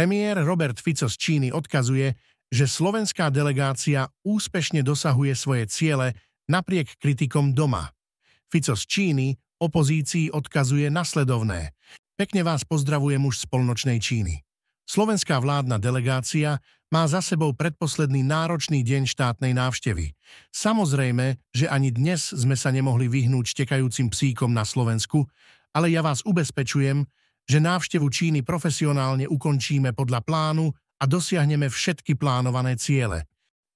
Premiér Robert Fico z Číny odkazuje, že slovenská delegácia úspešne dosahuje svoje ciele napriek kritikom doma. Fico z Číny opozícii odkazuje nasledovné. Pekne vás pozdravujem už z polnočnej Číny. Slovenská vládna delegácia má za sebou predposledný náročný deň štátnej návštevy. Samozrejme, že ani dnes sme sa nemohli vyhnúť štekajúcim psíkom na Slovensku, ale ja vás ubezpečujem, že návštevu Číny profesionálne ukončíme podľa plánu a dosiahneme všetky plánované ciele.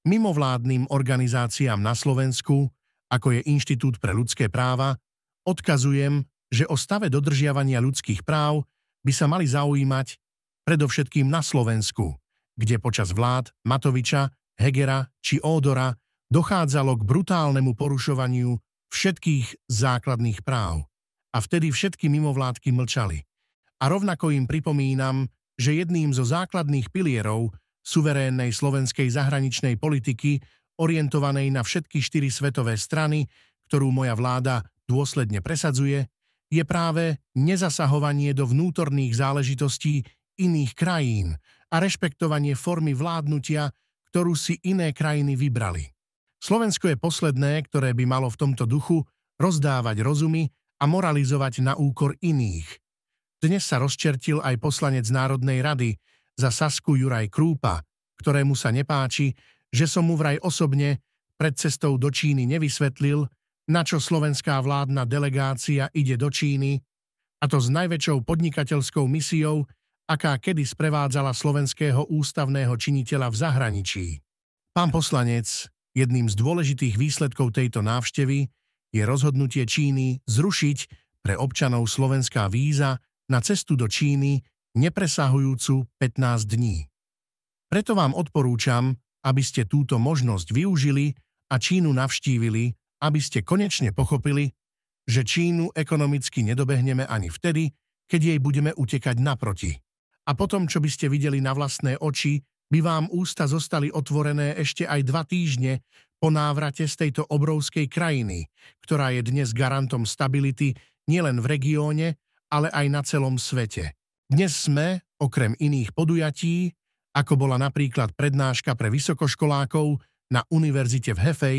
Mimovládnym organizáciám na Slovensku, ako je Inštitút pre ľudské práva, odkazujem, že o stave dodržiavania ľudských práv by sa mali zaujímať predovšetkým na Slovensku, kde počas vlád Matoviča, Hegera či Ódora dochádzalo k brutálnemu porušovaniu všetkých základných práv. A vtedy všetky mimovládky mlčali a rovnako im pripomínam, že jedným zo základných pilierov suverénnej slovenskej zahraničnej politiky orientovanej na všetky štyri svetové strany, ktorú moja vláda dôsledne presadzuje, je práve nezasahovanie do vnútorných záležitostí iných krajín a rešpektovanie formy vládnutia, ktorú si iné krajiny vybrali. Slovensko je posledné, ktoré by malo v tomto duchu rozdávať rozumy a moralizovať na úkor iných – dnes sa rozčertil aj poslanec Národnej rady za Sasku Juraj Krúpa, ktorému sa nepáči, že som mu vraj osobne pred cestou do Číny nevysvetlil, na čo slovenská vládna delegácia ide do Číny, a to s najväčšou podnikateľskou misiou, aká kedy sprevádzala slovenského ústavného činiteľa v zahraničí. Pán poslanec, jedným z dôležitých výsledkov tejto návštevy je rozhodnutie Číny zrušiť pre občanov Slovenská víza na cestu do Číny nepresahujúcu 15 dní. Preto vám odporúčam, aby ste túto možnosť využili a Čínu navštívili, aby ste konečne pochopili, že Čínu ekonomicky nedobehneme ani vtedy, keď jej budeme utekať naproti. A potom, čo by ste videli na vlastné oči, by vám ústa zostali otvorené ešte aj dva týždne po návrate z tejto obrovskej krajiny, ktorá je dnes garantom stability nielen v regióne, ale aj na celom svete. Dnes sme, okrem iných podujatí, ako bola napríklad prednáška pre vysokoškolákov na univerzite v Hefej,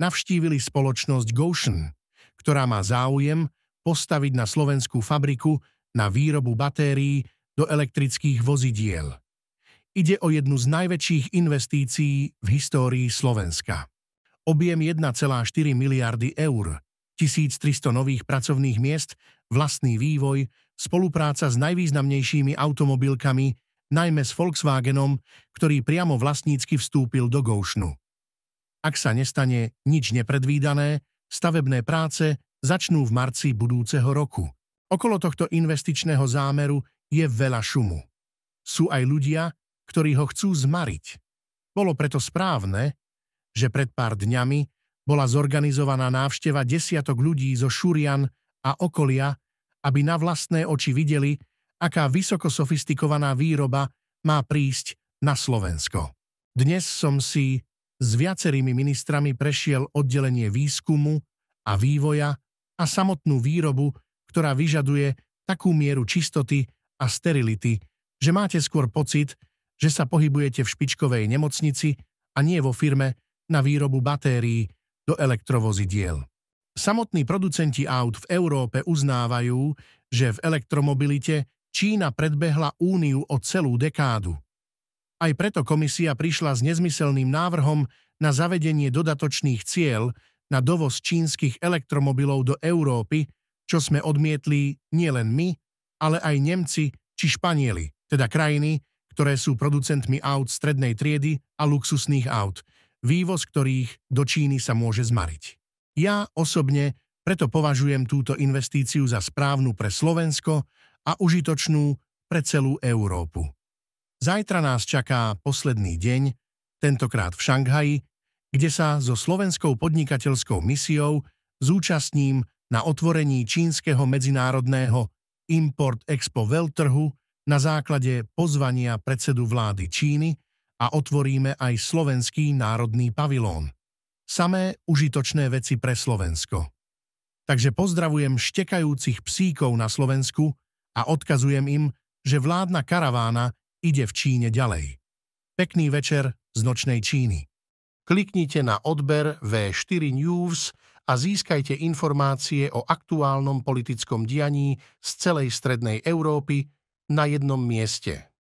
navštívili spoločnosť Goshen, ktorá má záujem postaviť na slovenskú fabriku na výrobu batérií do elektrických vozidiel. Ide o jednu z najväčších investícií v histórii Slovenska. Objem 1,4 miliardy eur – 1300 nových pracovných miest, vlastný vývoj, spolupráca s najvýznamnejšími automobilkami, najmä s Volkswagenom, ktorý priamo vlastnícky vstúpil do Goušnu. Ak sa nestane nič nepredvídané, stavebné práce začnú v marci budúceho roku. Okolo tohto investičného zámeru je veľa šumu. Sú aj ľudia, ktorí ho chcú zmariť. Bolo preto správne, že pred pár dňami bola zorganizovaná návšteva desiatok ľudí zo Šurian a okolia, aby na vlastné oči videli, aká vysoko sofistikovaná výroba má prísť na Slovensko. Dnes som si s viacerými ministrami prešiel oddelenie výskumu a vývoja a samotnú výrobu, ktorá vyžaduje takú mieru čistoty a sterility, že máte skôr pocit, že sa pohybujete v špičkovej nemocnici a nie vo firme na výrobu batérií, do elektrovozidiel. Samotní producenti aut v Európe uznávajú, že v elektromobilite Čína predbehla Úniu o celú dekádu. Aj preto komisia prišla s nezmyselným návrhom na zavedenie dodatočných cieľ na dovoz čínskych elektromobilov do Európy, čo sme odmietli nielen my, ale aj Nemci či Španieli, teda krajiny, ktoré sú producentmi aut strednej triedy a luxusných aut – vývoz ktorých do Číny sa môže zmariť. Ja osobne preto považujem túto investíciu za správnu pre Slovensko a užitočnú pre celú Európu. Zajtra nás čaká posledný deň, tentokrát v Šanghaji, kde sa so slovenskou podnikateľskou misiou zúčastním na otvorení čínskeho medzinárodného Import Expo veľtrhu na základe pozvania predsedu vlády Číny a otvoríme aj Slovenský národný pavilón. Samé užitočné veci pre Slovensko. Takže pozdravujem štekajúcich psíkov na Slovensku a odkazujem im, že vládna karavána ide v Číne ďalej. Pekný večer z nočnej Číny. Kliknite na odber V4 News a získajte informácie o aktuálnom politickom dianí z celej strednej Európy na jednom mieste.